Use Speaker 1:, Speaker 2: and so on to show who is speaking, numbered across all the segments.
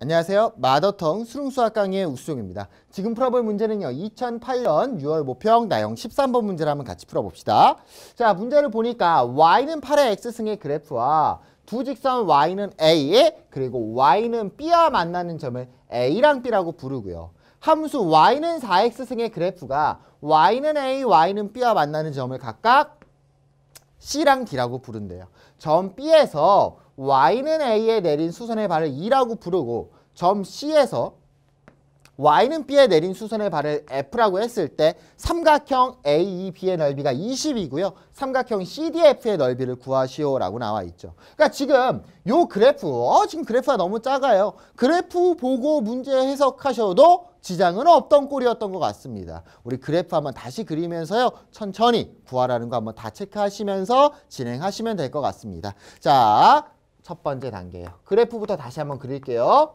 Speaker 1: 안녕하세요. 마더텅 수능수학 강의의 우수종입니다. 지금 풀어볼 문제는요. 2008년 6월 모평 나형 13번 문제를 한번 같이 풀어봅시다. 자, 문제를 보니까 y는 8의 x승의 그래프와 두 직선 y는 a 그리고 y는 b와 만나는 점을 a랑 b라고 부르고요. 함수 y는 4x승의 그래프가 y는 a, y는 b와 만나는 점을 각각 c랑 d라고 부른대요. 점 b에서 y는 a에 내린 수선의 발을 2라고 부르고 점 c에서 y는 b에 내린 수선의 발을 f라고 했을 때 삼각형 AEB의 넓이가 20이고요. 삼각형 CDF의 넓이를 구하시오라고 나와 있죠. 그러니까 지금 요 그래프, 어 지금 그래프가 너무 작아요. 그래프 보고 문제 해석하셔도 지장은 없던 꼴이었던 것 같습니다. 우리 그래프 한번 다시 그리면서요. 천천히 구하라는 거 한번 다 체크하시면서 진행하시면 될 것 같습니다. 자, 첫 번째 단계예요. 그래프부터 다시 한번 그릴게요.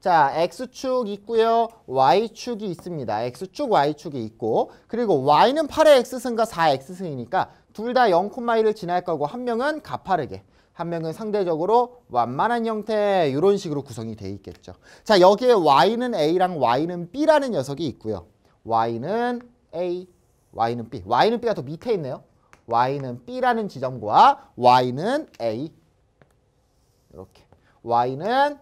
Speaker 1: 자, x축 있고요. y축이 있습니다. x축, y축이 있고 그리고 y는 8의 x승과 4x승이니까 둘 다 0,1을 지날 거고 한 명은 가파르게 한 명은 상대적으로 완만한 형태 이런 식으로 구성이 돼 있겠죠. 자, 여기에 y는 a랑 y는 b라는 녀석이 있고요. y는 a, y는 b. y는 b가 더 밑에 있네요. y는 b라는 지점과 y는 a 이렇게 y는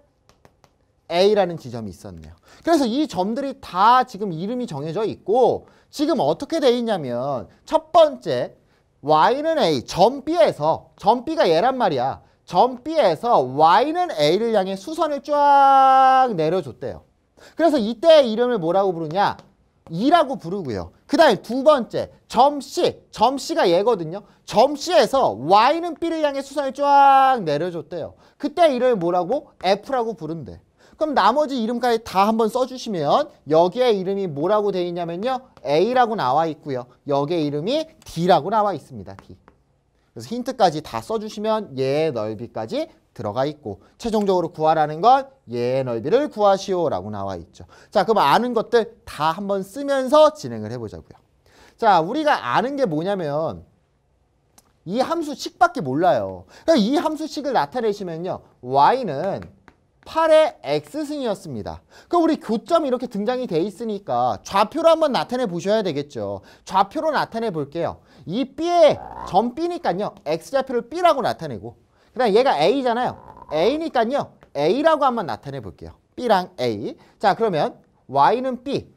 Speaker 1: A라는 지점이 있었네요. 그래서 이 점들이 다 지금 이름이 정해져 있고 지금 어떻게 돼 있냐면 첫 번째 Y는 A, 점 B에서 점 B가 얘란 말이야. 점 B에서 Y는 A를 향해 수선을 쫙 내려줬대요. 그래서 이때 의 이름을 뭐라고 부르냐? 2라고 부르고요. 그 다음 에두 번째 점씨점씨가 얘거든요. 점씨에서 Y는 B를 향해 수선을 쫙 내려줬대요. 그때 이를 뭐라고? F라고 부른대. 그럼 나머지 이름까지 다 한번 써주시면 여기에 이름이 뭐라고 돼 있냐면요. A라고 나와 있고요. 여기에 이름이 D라고 나와 있습니다. D. 그래서 힌트까지 다 써주시면 얘의 넓이까지 들어가 있고 최종적으로 구하라는 건 얘의 예, 넓이를 구하시오라고 나와 있죠. 자, 그럼 아는 것들 다 한번 쓰면서 진행을 해보자고요. 자, 우리가 아는 게 뭐냐면 이 함수식밖에 몰라요. 그러니까 이 함수식을 나타내시면요. y는 8의 x승이었습니다. 그럼 우리 교점이 이렇게 등장이 돼 있으니까 좌표로 한번 나타내 보셔야 되겠죠. 좌표로 나타내 볼게요. 이 b의 점 b니까요. x좌표를 b라고 나타내고 그 다음 얘가 A잖아요. A니까요. A라고 한번 나타내 볼게요. B랑 A. 자 그러면 Y는 B.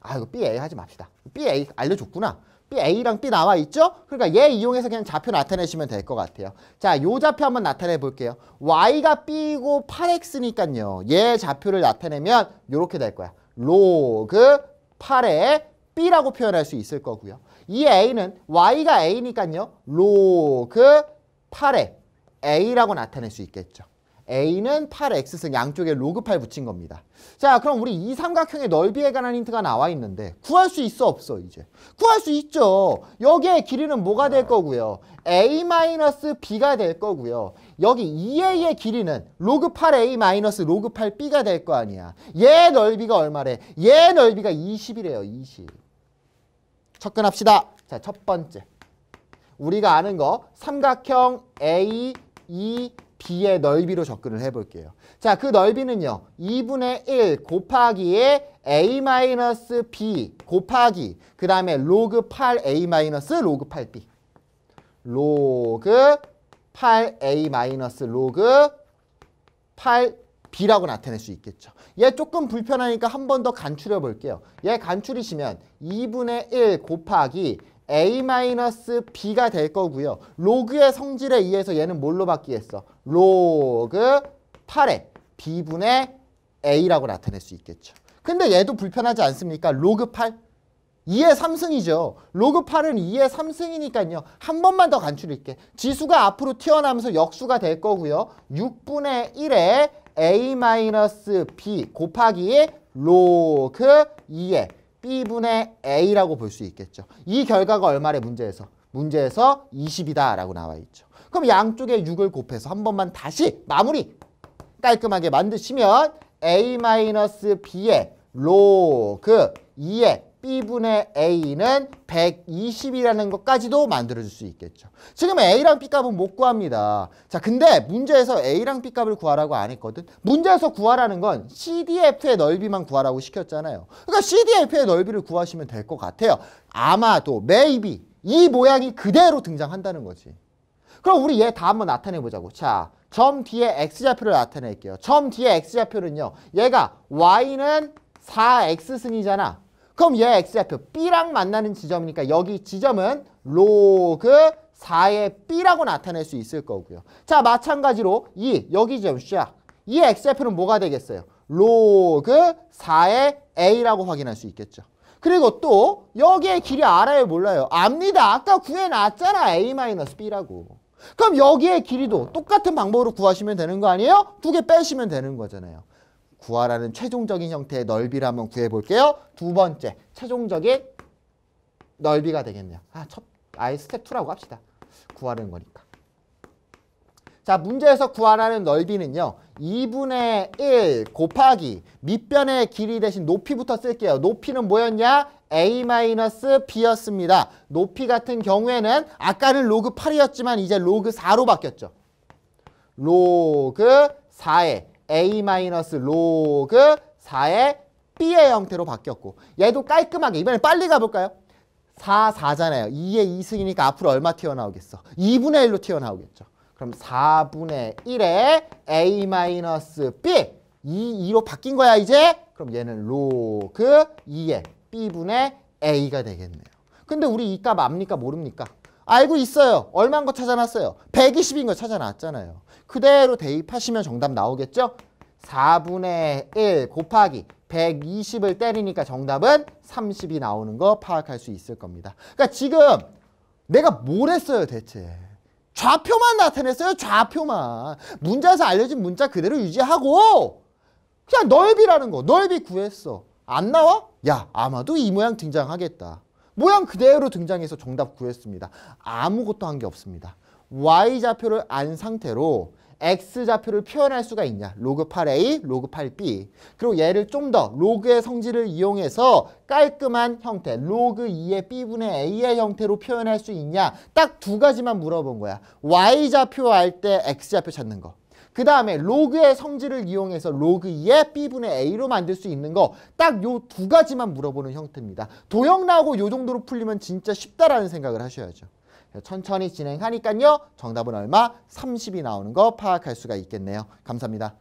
Speaker 1: 아 이거 B, A 하지 맙시다. B, A 알려줬구나. B, A랑 B 나와 있죠? 그러니까 얘 이용해서 그냥 좌표 나타내시면 될 것 같아요. 자, 요 좌표 한번 나타내 볼게요. Y가 B고 8X니까요. 얘 좌표를 나타내면 요렇게 될 거야. 로그 8에 B라고 표현할 수 있을 거고요. 이 A는 Y가 A니까요. 로그 8에 a라고 나타낼 수 있겠죠. a는 8x승 양쪽에 로그 8 붙인 겁니다. 자 그럼 우리 이 삼각형의 넓이에 관한 힌트가 나와 있는데 구할 수 있어 없어 이제 구할 수 있죠. 여기에 길이는 뭐가 될 거고요. a 마이너스 b가 될 거고요. 여기 2a의 길이는 로그 8a 마이너스 로그 8b가 될 거 아니야. 얘 넓이가 얼마래? 얘 넓이가 20이래요. 20. 접근합시다. 자첫 번째 우리가 아는 거 삼각형 a 이 b의 넓이로 접근을 해볼게요. 자, 그 넓이는요. 2분의 1 곱하기에 a 마이너스 b 곱하기 그 다음에 로그 8a 마이너스 로그 8b 로그 8a 마이너스 로그 8b라고 나타낼 수 있겠죠. 얘 조금 불편하니까 한 번 더 간추려 볼게요. 얘 간추리시면 2분의 1 곱하기 a-b가 될 거고요. 로그의 성질에 의해서 얘는 뭘로 바뀌겠어? 로그 8의 b분의 a라고 나타낼 수 있겠죠. 근데 얘도 불편하지 않습니까? 로그 8? 2의 3승이죠. 로그 8은 2의 3승이니까요. 한 번만 더 간추릴게. 지수가 앞으로 튀어나면서 오 역수가 될 거고요. 6분의 1에 a-b 곱하기 로그 2의 B분의 A라고 볼 수 있겠죠. 이 결과가 얼마래 문제에서? 문제에서 20이다라고 나와 있죠. 그럼 양쪽에 6을 곱해서 한 번만 다시 마무리 깔끔하게 만드시면 A-B의 로그 2의 B분의 A는 120이라는 것까지도 만들어줄 수 있겠죠. 지금 A랑 B값은 못 구합니다. 자, 근데 문제에서 A랑 B값을 구하라고 안 했거든. 문제에서 구하라는 건 CDF의 넓이만 구하라고 시켰잖아요. 그러니까 CDF의 넓이를 구하시면 될 것 같아요. 아마도, maybe 이 모양이 그대로 등장한다는 거지. 그럼 우리 얘 다 한번 나타내보자고. 자, 점 뒤에 x좌표를 나타낼게요. 점 뒤에 x좌표는요. 얘가 y는 4x승이잖아. 그럼 얘 x좌표 b랑 만나는 지점이니까 여기 지점은 로그 4의 b라고 나타낼 수 있을 거고요. 자 마찬가지로 이 여기 지점 샥. 이 x좌표는 뭐가 되겠어요? 로그 4의 a라고 확인할 수 있겠죠. 그리고 또 여기의 길이 알아요 몰라요? 압니다. 아까 구해놨잖아 a-b라고. 그럼 여기의 길이도 똑같은 방법으로 구하시면 되는 거 아니에요? 두 개 빼시면 되는 거잖아요. 구하라는 최종적인 형태의 넓이를 한번 구해볼게요. 두 번째, 최종적인 넓이가 되겠네요. 아, 첫, 아예 스텝 2라고 합시다. 구하는 거니까. 자, 문제에서 구하라는 넓이는요. 2분의 1 곱하기 밑변의 길이 대신 높이부터 쓸게요. 높이는 뭐였냐? a-b였습니다. 높이 같은 경우에는 아까는 로그 8이었지만 이제 로그 4로 바뀌었죠. 로그 4에 a 마이너스 로그 4의 b의 형태로 바뀌었고 얘도 깔끔하게 이번에 빨리 가볼까요? 4, 4잖아요. 2의 2승이니까 앞으로 얼마 튀어나오겠어? 2분의 1로 튀어나오겠죠. 그럼 4분의 1에 a 마이너스 b 2, 2로 바뀐 거야 이제? 그럼 얘는 로그 2의 b분의 a가 되겠네요. 근데 우리 이 값 압니까 모릅니까? 알고 있어요. 얼마인 거 찾아놨어요. 120인 거 찾아놨잖아요. 그대로 대입하시면 정답 나오겠죠? 4분의 1 곱하기 120을 때리니까 정답은 30이 나오는 거 파악할 수 있을 겁니다. 그러니까 지금 내가 뭘 했어요 대체? 좌표만 나타냈어요. 좌표만. 문자에서 알려진 문자 그대로 유지하고 그냥 넓이라는 거. 넓이 구했어. 안 나와? 야 아마도 이 모양 등장하겠다. 모양 그대로 등장해서 정답 구했습니다. 아무것도 한 게 없습니다. y좌표를 안 상태로 x좌표를 표현할 수가 있냐. 로그 8a, 로그 8b. 그리고 얘를 좀 더 로그의 성질을 이용해서 깔끔한 형태, 로그 2의 b분의 a의 형태로 표현할 수 있냐. 딱 두 가지만 물어본 거야. y좌표 할 때 x좌표 찾는 거. 그 다음에 로그의 성질을 이용해서 로그 의 B분의 A로 만들 수 있는 거 딱 요 두 가지만 물어보는 형태입니다. 도형 나오고 요 정도로 풀리면 진짜 쉽다라는 생각을 하셔야죠. 천천히 진행하니까요. 정답은 얼마? 30이 나오는 거 파악할 수가 있겠네요. 감사합니다.